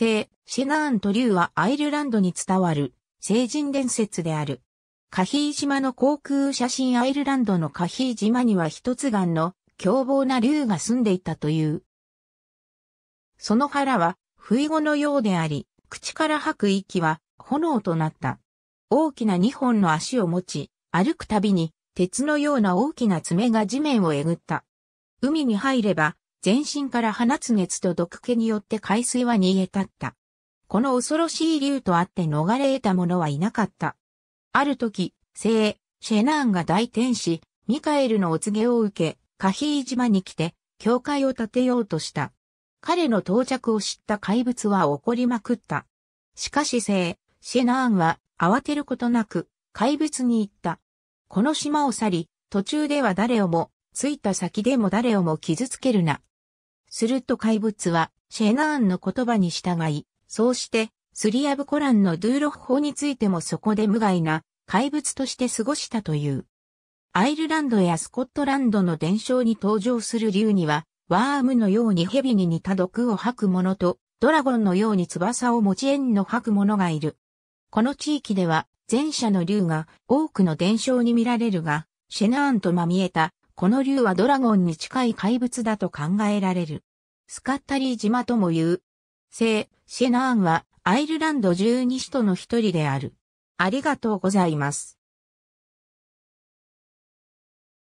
聖、シェナーンと竜はアイルランドに伝わる、聖人伝説である。カヒー島の航空写真アイルランドのカヒー島には一つ眼の凶暴な竜が住んでいたという。その腹は、不意語のようであり、口から吐く息は炎となった。大きな二本の足を持ち、歩くたびに鉄のような大きな爪が地面をえぐった。海に入れば全身から放つ熱と毒気によって海水は逃げ立った。この恐ろしい竜とあって逃れ得た者はいなかった。ある時、聖、シェナーンが大天使、ミカエルのお告げを受け、カヒー島に来て、教会を建てようとした。彼の到着を知った怪物は怒りまくった。しかし聖、シェナーンは慌てることなく、怪物に言った。この島を去り、途中では誰をも、着いた先でも誰をも傷つけるな。すると怪物は、シェナーンの言葉に従い、そうして、スリアブコランのドゥーロフ法についてもそこで無害な怪物として過ごしたという。アイルランドやスコットランドの伝承に登場する竜には、ワームのように蛇に似た毒を吐く者と、ドラゴンのように翼を持ち縁の吐く者がいる。この地域では、前者の竜が多くの伝承に見られるが、シェナーンとまみえた、この竜はドラゴンに近い怪物だと考えられる。スカッタリー島とも言う。聖、シェナーンはアイルランド十二使徒の一人である。ありがとうございます。